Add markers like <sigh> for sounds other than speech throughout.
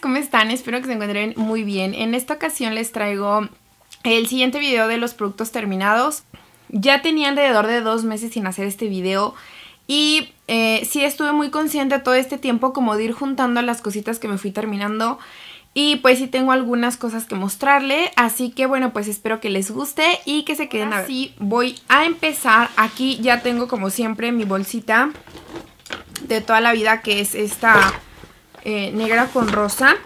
¿cómo están? Espero que se encuentren muy bien. En esta ocasión les traigo el siguiente video de los productos terminados. Ya tenía alrededor de dos meses sin hacer este video y eh, sí estuve muy consciente todo este tiempo como de ir juntando las cositas que me fui terminando y pues sí tengo algunas cosas que mostrarle, así que bueno, pues espero que les guste y que se queden así. Voy a empezar, aquí ya tengo como siempre mi bolsita de toda la vida que es esta eh, negra con rosa.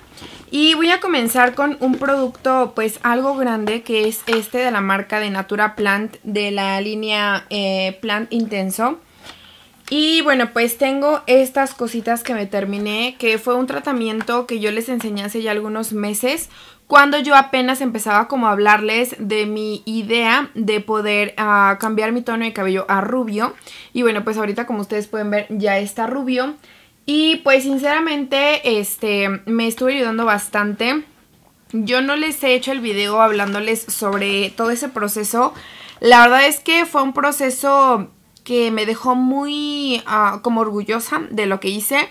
Y voy a comenzar con un producto pues algo grande que es este de la marca de Natura Plant de la línea eh, Plant Intenso. Y bueno, pues tengo estas cositas que me terminé, que fue un tratamiento que yo les enseñé hace ya algunos meses, cuando yo apenas empezaba como a hablarles de mi idea de poder ah, cambiar mi tono de cabello a rubio. Y bueno, pues ahorita como ustedes pueden ver ya está rubio. Y pues sinceramente, este, me estuve ayudando bastante. Yo no les he hecho el video hablándoles sobre todo ese proceso. La verdad es que fue un proceso que me dejó muy ah, como orgullosa de lo que hice,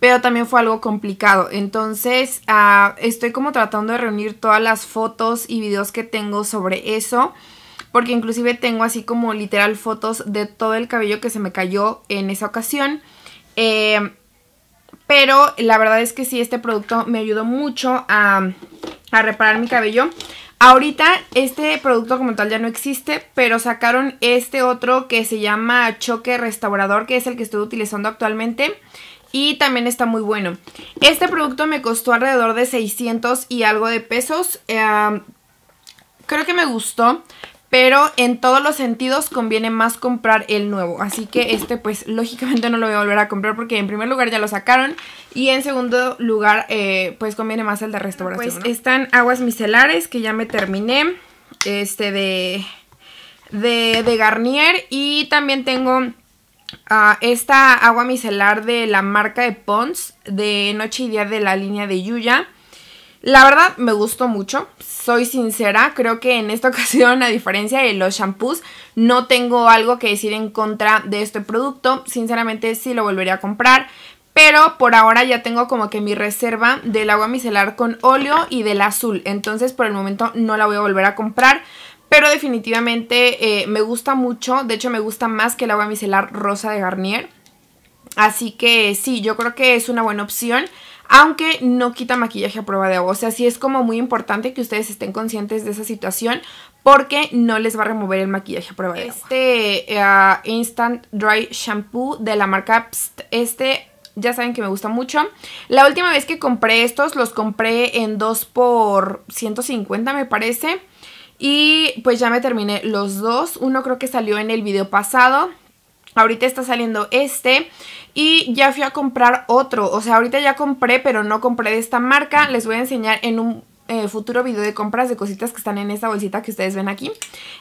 pero también fue algo complicado. Entonces ah, estoy como tratando de reunir todas las fotos y videos que tengo sobre eso, porque inclusive tengo así como literal fotos de todo el cabello que se me cayó en esa ocasión. Eh, pero la verdad es que sí, este producto me ayudó mucho a, reparar mi cabello. Ahorita este producto como tal ya no existe, pero sacaron este otro que se llama Choque Restaurador, que es el que estoy utilizando actualmente y también está muy bueno. Este producto me costó alrededor de 600 y algo de pesos. Em, creo que me gustó pero en todos los sentidos conviene más comprar el nuevo. Así que este pues lógicamente no lo voy a volver a comprar porque en primer lugar ya lo sacaron y en segundo lugar eh, pues conviene más el de pues, restauración. Pues están aguas micelares que ya me terminé, este de, de, Garnier y también tengo ah, esta agua micelar de la marca de Pons de Noche y Día de la línea de Yuya. La verdad me gustó mucho, soy sincera, creo que en esta <laughs> ocasión, a diferencia de los shampoos, no tengo algo que decir en contra de este producto, sinceramente sí lo volvería a comprar, pero por ahora ya tengo como que mi reserva del agua micelar con óleo y del azul, entonces por el momento no la voy a volver a comprar, pero definitivamente eh, me gusta mucho, de hecho me gusta más que el agua micelar rosa de Garnier, Así que sí, yo creo que es una buena opción. Aunque no quita maquillaje a prueba de agua. O sea, sí es como muy importante que ustedes estén conscientes de esa situación porque no les va a remover el maquillaje a prueba de agua. Este eh, Instant Dry Shampoo de la marca Pst, este ya saben que me gusta mucho. La última vez que compré estos los compré en 2 por 150 me parece. Y pues ya me terminé los dos. Uno creo que salió en el video pasado Ahorita está saliendo este y ya fui a comprar otro. O sea, ahorita ya compré, pero no compré de esta marca. Les voy a enseñar en un eh, futuro video de compras de cositas que están en esta bolsita que ustedes ven aquí.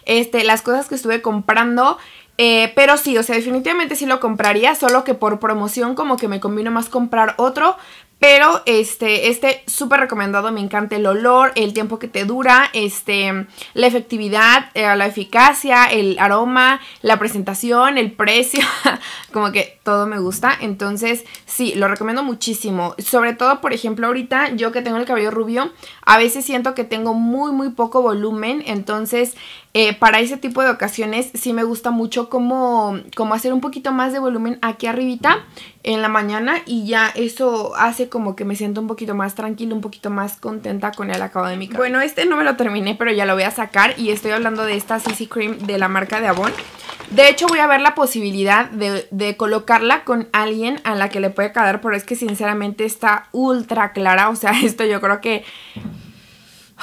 Este, las cosas que estuve comprando. Eh, pero sí, o sea, definitivamente sí lo compraría, solo que por promoción como que me convino más comprar otro, pero este, este súper recomendado, me encanta el olor, el tiempo que te dura, este, la efectividad, eh, la eficacia, el aroma, la presentación, el precio, <laughs> como que todo me gusta. Entonces, sí, lo recomiendo muchísimo. Sobre todo, por ejemplo, ahorita yo que tengo el cabello rubio, a veces siento que tengo muy, muy poco volumen. Entonces, eh, para ese tipo de ocasiones sí me gusta mucho como, como hacer un poquito más de volumen aquí arribita en la mañana y ya eso hace como que me siento un poquito más tranquila, un poquito más contenta con el acabado de mi cara. Bueno, este no me lo terminé, pero ya lo voy a sacar y estoy hablando de esta CC Cream de la marca de Avon. De hecho, voy a ver la posibilidad de, colocarla con alguien a la que le puede quedar, pero es que sinceramente está ultra clara. O sea, <laughs> esto yo creo que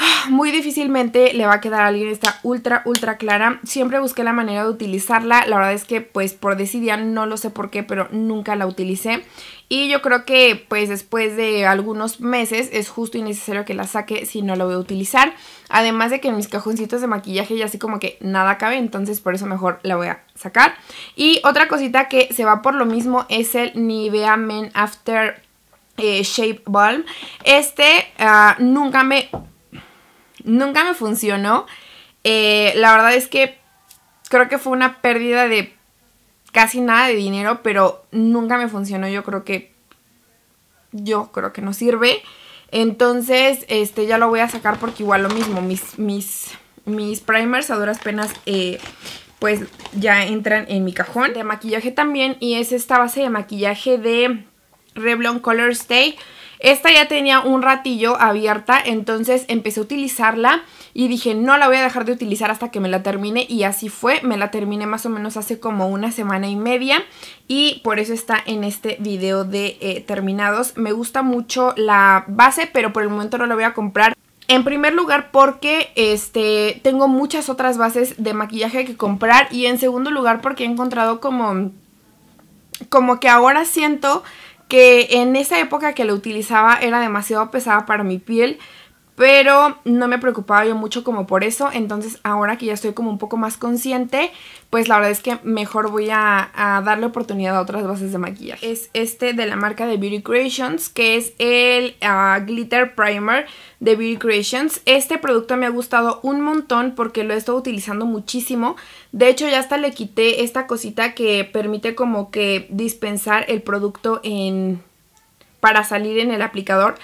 Ah, muy difícilmente le va a quedar a alguien esta ultra, ultra clara. Siempre busqué la manera de utilizarla. La verdad es que pues por decidía no lo sé por qué, pero nunca la utilicé. Y yo creo que pues después de algunos meses es justo y necesario que la saque si no la voy a utilizar. Además de que en mis cajoncitos de maquillaje ya así como que nada cabe, entonces por eso mejor la voy a sacar. Y otra cosita que se va por lo mismo es el Nivea Men After eh, Shape Balm. Este ah, nunca me nunca me funcionó. Eh, la verdad es que creo que fue una pérdida de casi nada de dinero, pero nunca me funcionó. Yo creo que. Yo creo que no sirve. Entonces, este ya lo voy a sacar porque igual lo mismo. Mis, mis, mis primers a duras penas. Eh, pues ya entran en mi cajón de maquillaje también y es esta base de maquillaje de Revlon Color Stay esta ya tenía un ratillo abierta, entonces empecé a utilizarla y dije, no la voy a dejar de utilizar hasta que me la termine y así fue, me la terminé más o menos hace como una semana y media y por eso está en este video de eh, terminados. Me gusta mucho la base, pero por el momento no la voy a comprar. En primer lugar porque este, tengo muchas otras bases de maquillaje que comprar y en segundo lugar porque he encontrado como, como que ahora siento que en esa época que lo utilizaba era demasiado pesada para mi piel, pero no me preocupaba yo mucho como por eso, entonces ahora que ya estoy como un poco más consciente, pues la verdad es que mejor voy a, darle oportunidad a otras bases de maquillaje. Es este de la marca de Beauty Creations, que es el ah, Glitter Primer de Beauty Creations. Este producto me ha gustado un montón porque lo he estado utilizando muchísimo. De hecho ya hasta le quité esta cosita que permite como que dispensar el producto en... para salir en el aplicador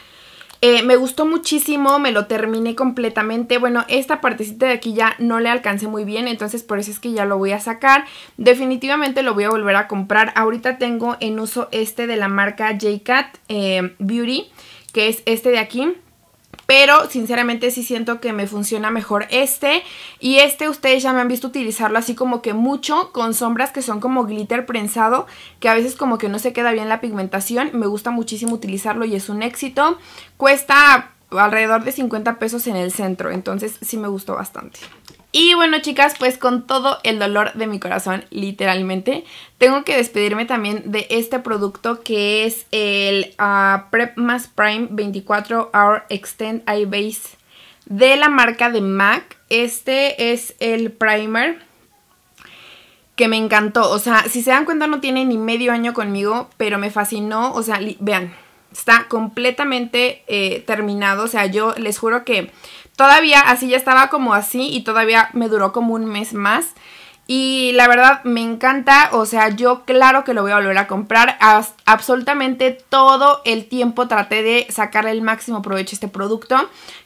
eh, me gustó muchísimo, me lo terminé completamente. Bueno, esta partecita de aquí ya no le alcancé muy bien, entonces por eso es que ya lo voy a sacar. Definitivamente lo voy a volver a comprar. Ahorita tengo en uso este de la marca J.Cat cat eh, Beauty, que es este de aquí pero sinceramente sí siento que me funciona mejor este y este ustedes ya me han visto utilizarlo así como que mucho con sombras que son como glitter prensado que a veces como que no se queda bien la pigmentación, me gusta muchísimo utilizarlo y es un éxito, cuesta alrededor de 50 pesos en el centro, entonces sí me gustó bastante. Y bueno, chicas, pues con todo el dolor de mi corazón, literalmente, tengo que despedirme también de este producto que es el ah, Prep Mass Prime 24 Hour Extend Eye Base de la marca de MAC. Este es el primer que me encantó. O sea, si se dan cuenta no tiene ni medio año conmigo, pero me fascinó. O sea, vean, está completamente eh, terminado. O sea, yo les juro que Todavía así ya estaba como así y todavía me duró como un mes más. Y la verdad me encanta, o sea, yo claro que lo voy a volver a comprar. absolutamente todo el tiempo traté de sacar el máximo provecho a este producto.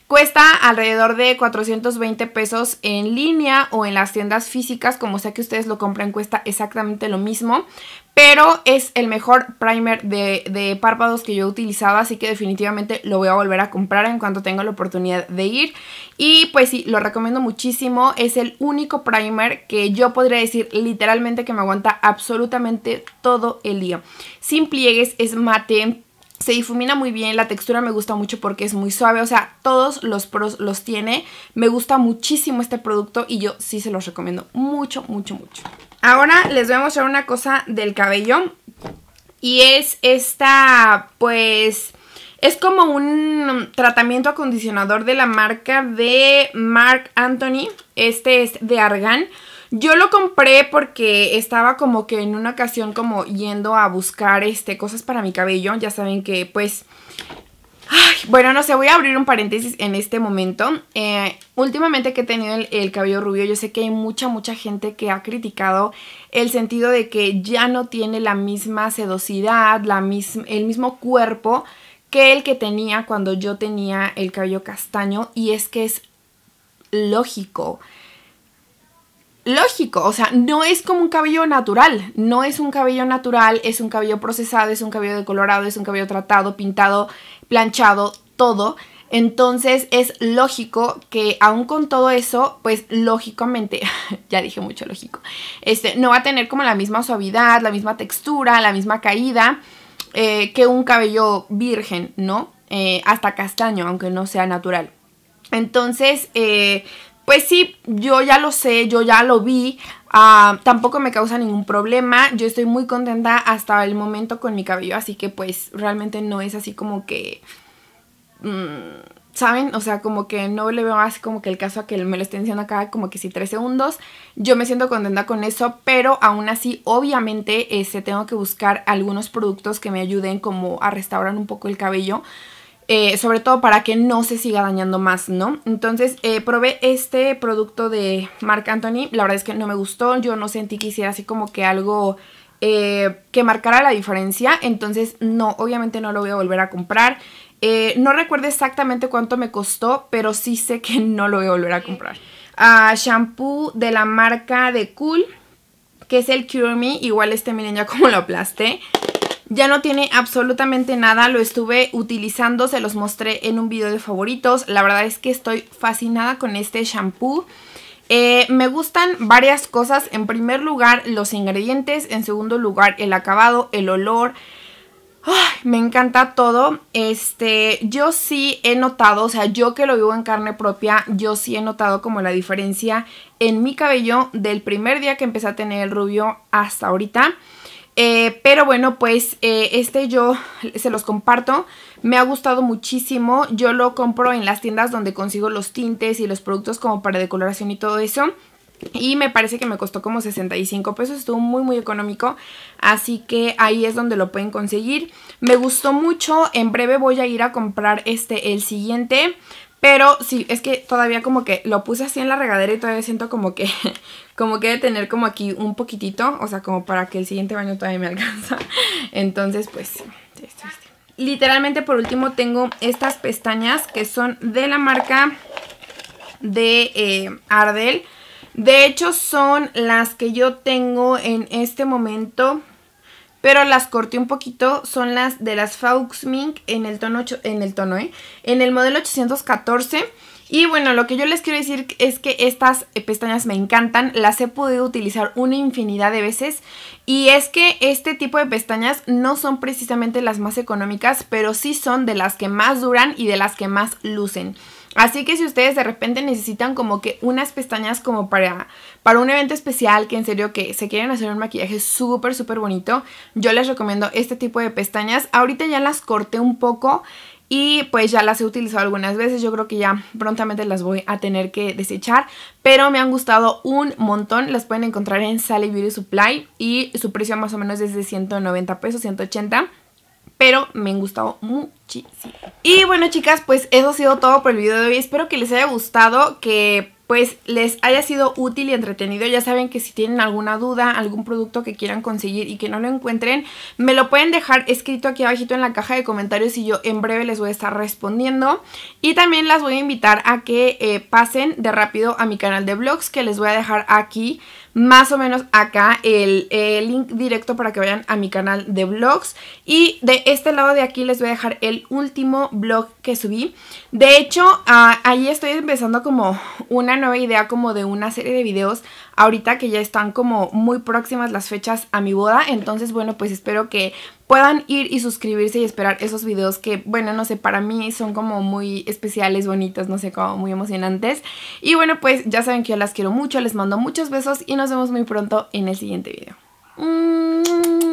Cuesta alrededor de 420 pesos en línea o en las tiendas físicas, como sea que ustedes lo compren, cuesta exactamente lo mismo. Pero es el mejor primer de, párpados que yo he utilizado, así que definitivamente lo voy a volver a comprar en cuanto tenga la oportunidad de ir. Y pues sí, lo recomiendo muchísimo. Es el único primer que yo podría decir literalmente que me aguanta absolutamente todo el día. Sin pliegues, es mate, se difumina muy bien, la textura me gusta mucho porque es muy suave, o sea, todos los pros los tiene. Me gusta muchísimo este producto y yo sí se los recomiendo mucho, mucho, mucho. Ahora les voy a mostrar una cosa del cabello. Y es esta, pues... Es como un tratamiento acondicionador de la marca de Marc Anthony. Este es de Argan. Yo lo compré porque estaba como que en una ocasión como yendo a buscar este, cosas para mi cabello. Ya saben que pues bueno, no sé, voy a abrir un paréntesis en este momento. Eh, últimamente que he tenido el, cabello rubio, yo sé que hay mucha, mucha gente que ha criticado el sentido de que ya no tiene la misma sedosidad, la el mismo cuerpo que el que tenía cuando yo tenía el cabello castaño y es que es lógico. Lógico, o sea, no es como un cabello natural, no es un cabello natural, es un cabello procesado, es un cabello decolorado, es un cabello tratado, pintado, planchado todo. Entonces es lógico que aún con todo eso, pues lógicamente, <laughs> ya dije mucho lógico, este, no va a tener como la misma suavidad, la misma textura, la misma caída eh, que un cabello virgen, ¿no? Eh, hasta castaño, aunque no sea natural. Entonces, eh, pues sí, yo ya lo sé, yo ya lo vi, ah, tampoco me causa ningún problema, yo estoy muy contenta hasta el momento con mi cabello, así que pues realmente no es así como que... Mm, ¿Saben? O sea, como que no le veo así como que el caso a que me lo estén diciendo acá como que si tres segundos. Yo me siento contenta con eso, pero aún así obviamente este, tengo que buscar algunos productos que me ayuden como a restaurar un poco el cabello. Eh, sobre todo para que no se siga dañando más, ¿no? Entonces eh, probé este producto de marca Anthony, la verdad es que no me gustó, yo no sentí que hiciera así como que algo eh, que marcara la diferencia, entonces no, obviamente no lo voy a volver a comprar. no recuerdo exactamente cuánto me costó, pero sí sé que <laughs> no lo voy a volver a comprar. Ah, shampoo de la marca de Cool, que es el Cure Me, igual este miren ya como lo aplasté. Ya no tiene absolutamente nada, lo estuve utilizando, se los mostré en un video de favoritos. La verdad es que estoy fascinada con este shampoo. Eh, me gustan varias cosas. En primer lugar, los ingredientes. En segundo lugar, el acabado, el olor. me encanta todo. Este, yo sí he notado, o sea, yo que lo vivo en carne propia, yo sí he notado como la diferencia en mi cabello del primer día que empecé a tener el rubio hasta ahorita. Eh, pero bueno, pues eh, este yo se los comparto. Me ha gustado muchísimo. Yo lo compro en las tiendas donde consigo los tintes y los productos como para decoloración y todo eso. Y me parece que me costó como 65 pesos, estuvo muy muy económico, así que ahí es donde lo pueden conseguir. Me gustó mucho, en breve voy a ir a comprar este, el siguiente, pero sí, es que todavía como que lo puse así en la regadera y todavía siento como que <laughs> como que de tener como aquí un poquitito, o sea, como para que el siguiente baño todavía me <laughs> alcanza. Entonces, pues, literalmente por último tengo estas pestañas que son de la marca de eh, Ardel. Ardell. De hecho, son las que yo tengo en este momento pero las corté un poquito, son las de las Mink en el tono, en el tono, ¿eh? En el modelo 814. Y bueno, lo que yo les quiero decir es que estas eh, pestañas me encantan, las he podido utilizar una infinidad de veces y es que este tipo de pestañas no son precisamente las más económicas, pero sí son de las que más duran y de las que más lucen. Así que si ustedes de repente necesitan como que unas pestañas como para, para un evento especial, que en serio que se quieren hacer un maquillaje súper, súper bonito, yo les recomiendo este tipo de pestañas. Ahorita ya las corté un poco y pues ya las he utilizado algunas veces, yo creo que ya prontamente las voy a tener que desechar, pero me han gustado un montón, las pueden encontrar en Sally Beauty Supply y su precio más o menos es de 190 pesos, 180 pero me han gustado muchísimo. Y bueno chicas, pues eso ha sido todo por el video de hoy. Espero que les haya gustado, que pues les haya sido útil y entretenido. Ya saben que si tienen alguna duda, algún producto que quieran conseguir y que no lo encuentren, me lo pueden dejar escrito aquí abajito en la caja de comentarios y yo en breve les voy a estar respondiendo. Y también las voy a invitar a que eh, pasen de rápido a mi canal de vlogs que les voy a dejar aquí más o menos acá el, link directo para que vayan a mi canal de vlogs. Y de este lado de aquí les voy a dejar el último blog que subí. De hecho, ah, ahí estoy empezando como una nueva idea como de una serie de videos ahorita que ya están como muy próximas las fechas a mi boda. Entonces, bueno, pues espero que puedan ir y suscribirse y esperar esos videos que, bueno, no sé, para mí son como muy especiales, bonitos, no sé, como muy emocionantes. Y bueno, pues ya saben que yo las quiero mucho, les mando muchos besos y nos vemos muy pronto en el siguiente video. Mm.